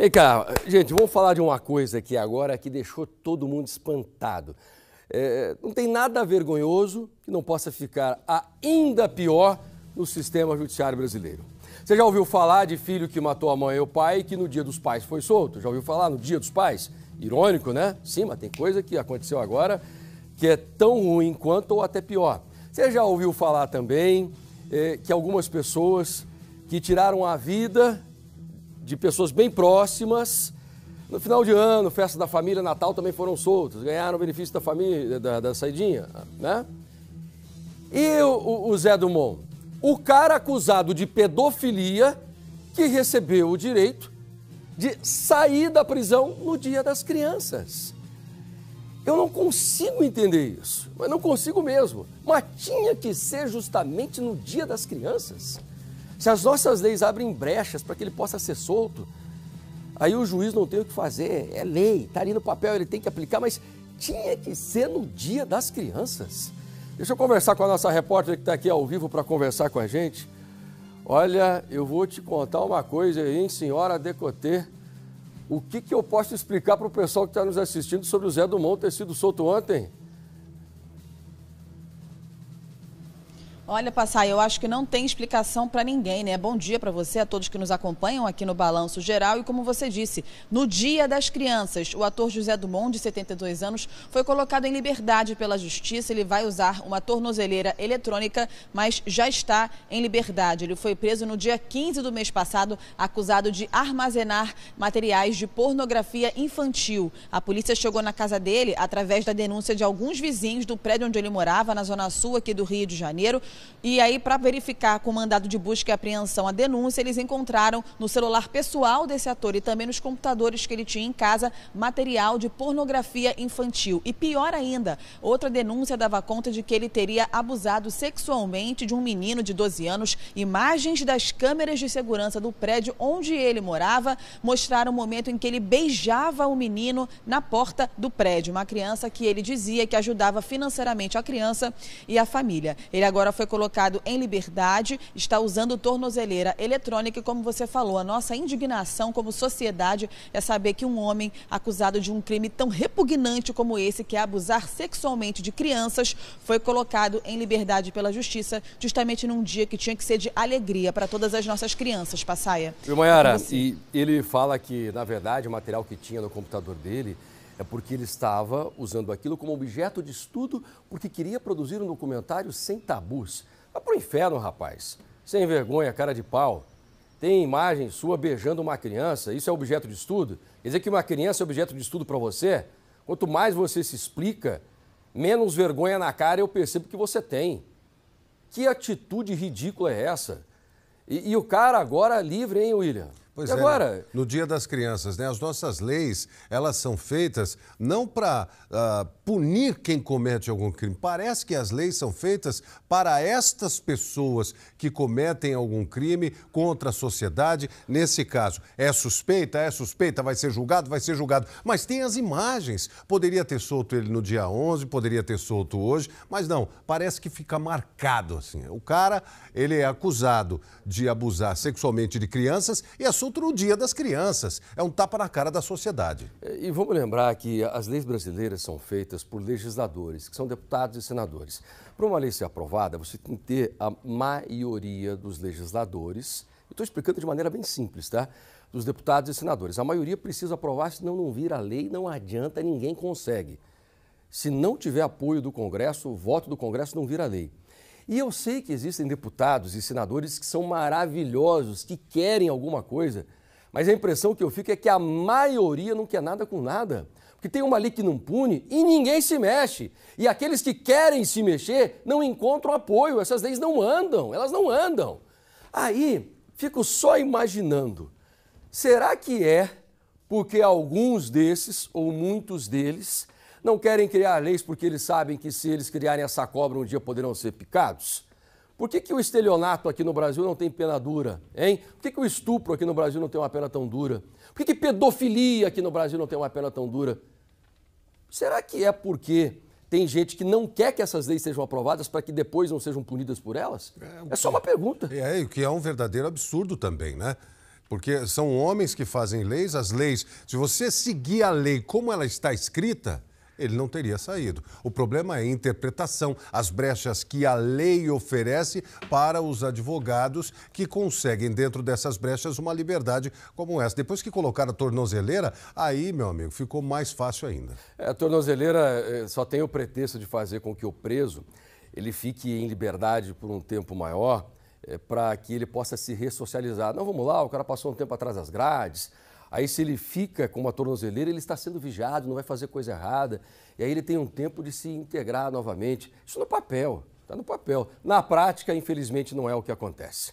Vem cá, gente, vamos falar de uma coisa aqui agora que deixou todo mundo espantado. É, não tem nada vergonhoso que não possa ficar ainda pior no sistema judiciário brasileiro. Você já ouviu falar de filho que matou a mãe e o pai e que no dia dos pais foi solto? Já ouviu falar no dia dos pais? Irônico, né? Sim, mas tem coisa que aconteceu agora que é tão ruim quanto ou até pior. Você já ouviu falar também é, que algumas pessoas que tiraram a vida de pessoas bem próximas. No final de ano, festa da família, Natal também foram soltos, ganharam o benefício da família, da, da saidinha, né? E o, o Zé Dumont? O cara acusado de pedofilia que recebeu o direito de sair da prisão no dia das crianças. Eu não consigo entender isso, mas não consigo mesmo. Mas tinha que ser justamente no dia das crianças. Se as nossas leis abrem brechas para que ele possa ser solto, aí o juiz não tem o que fazer, é lei, está ali no papel, ele tem que aplicar, mas tinha que ser no dia das crianças. Deixa eu conversar com a nossa repórter que está aqui ao vivo para conversar com a gente. Olha, eu vou te contar uma coisa, hein, senhora Decotê. O que, que eu posso explicar para o pessoal que está nos assistindo sobre o Zé Dumont ter sido solto ontem? Olha, Passai, eu acho que não tem explicação para ninguém, né? Bom dia para você, a todos que nos acompanham aqui no Balanço Geral. E como você disse, no Dia das Crianças, o ator José Dumont, de 72 anos, foi colocado em liberdade pela Justiça. Ele vai usar uma tornozeleira eletrônica, mas já está em liberdade. Ele foi preso no dia 15 do mês passado, acusado de armazenar materiais de pornografia infantil. A polícia chegou na casa dele através da denúncia de alguns vizinhos do prédio onde ele morava, na Zona Sul aqui do Rio de Janeiro. E aí, para verificar com o mandado de busca e apreensão a denúncia, eles encontraram no celular pessoal desse ator e também nos computadores que ele tinha em casa material de pornografia infantil. E pior ainda, outra denúncia dava conta de que ele teria abusado sexualmente de um menino de 12 anos. Imagens das câmeras de segurança do prédio onde ele morava mostraram o momento em que ele beijava o menino na porta do prédio. Uma criança que ele dizia que ajudava financeiramente a criança e a família. Ele agora foi colocado em liberdade, está usando tornozeleira eletrônica e, como você falou, a nossa indignação como sociedade é saber que um homem acusado de um crime tão repugnante como esse, que é abusar sexualmente de crianças, foi colocado em liberdade pela justiça justamente num dia que tinha que ser de alegria para todas as nossas crianças, Passaia. Mayara, e ele fala que, na verdade, o material que tinha no computador dele é porque ele estava usando aquilo como objeto de estudo porque queria produzir um documentário sem tabus. Vai pro inferno, rapaz. Sem vergonha, cara de pau. Tem imagem sua beijando uma criança, isso é objeto de estudo? Quer dizer que uma criança é objeto de estudo para você? Quanto mais você se explica, menos vergonha na cara eu percebo que você tem. Que atitude ridícula é essa? E, e o cara agora livre, hein, William? Pois e é, né? agora... no Dia das Crianças, né? As nossas leis, elas são feitas não para uh, ah, punir quem comete algum crime. Parece que as leis são feitas para estas pessoas que cometem algum crime contra a sociedade. Nesse caso, é suspeita, é suspeita, vai ser julgado, vai ser julgado. Mas tem as imagens. Poderia ter solto ele no dia 11, poderia ter solto hoje, mas não. Parece que fica marcado assim. O cara, ele é acusado de abusar sexualmente de crianças e a sua assunto no Dia das Crianças. É um tapa na cara da sociedade. É, e vamos lembrar que as leis brasileiras são feitas por legisladores, que são deputados e senadores. Para uma lei ser aprovada, você tem que ter a maioria dos legisladores. Estou explicando de maneira bem simples, tá? Dos deputados e senadores. A maioria precisa aprovar, senão não vira lei, não adianta, ninguém consegue. Se não tiver apoio do Congresso, o voto do Congresso não vira lei. E eu sei que existem deputados e senadores que são maravilhosos, que querem alguma coisa, mas a impressão que eu fico é que a maioria não quer nada com nada. Porque tem uma lei que não pune e ninguém se mexe. E aqueles que querem se mexer não encontram apoio. Essas leis não andam, elas não andam. Aí fico só imaginando: será que é porque alguns desses, ou muitos deles, não querem criar leis porque eles sabem que se eles criarem essa cobra um dia poderão ser picados? Por que, que o estelionato aqui no Brasil não tem pena dura, hein? Por que, que o estupro aqui no Brasil não tem uma pena tão dura? Por que, que pedofilia aqui no Brasil não tem uma pena tão dura? Será que é porque tem gente que não quer que essas leis sejam aprovadas para que depois não sejam punidas por elas? É, é só uma pergunta. É, o que é um verdadeiro absurdo também, né? Porque são homens que fazem leis, as leis, se você seguir a lei como ela está escrita, ele não teria saído. O problema é a interpretação, as brechas que a lei oferece para os advogados que conseguem, dentro dessas brechas, uma liberdade como essa. Depois que colocaram a tornozeleira, aí, meu amigo, ficou mais fácil ainda. É, a tornozeleira é, só tem o pretexto de fazer com que o preso ele fique em liberdade por um tempo maior é, para que ele possa se ressocializar. Não, vamos lá, o cara passou um tempo atrás das grades, Aí, se ele fica com uma tornozeleira, ele está sendo vigiado, não vai fazer coisa errada. E aí ele tem um tempo de se integrar novamente. Isso no papel, está no papel. Na prática, infelizmente, não é o que acontece.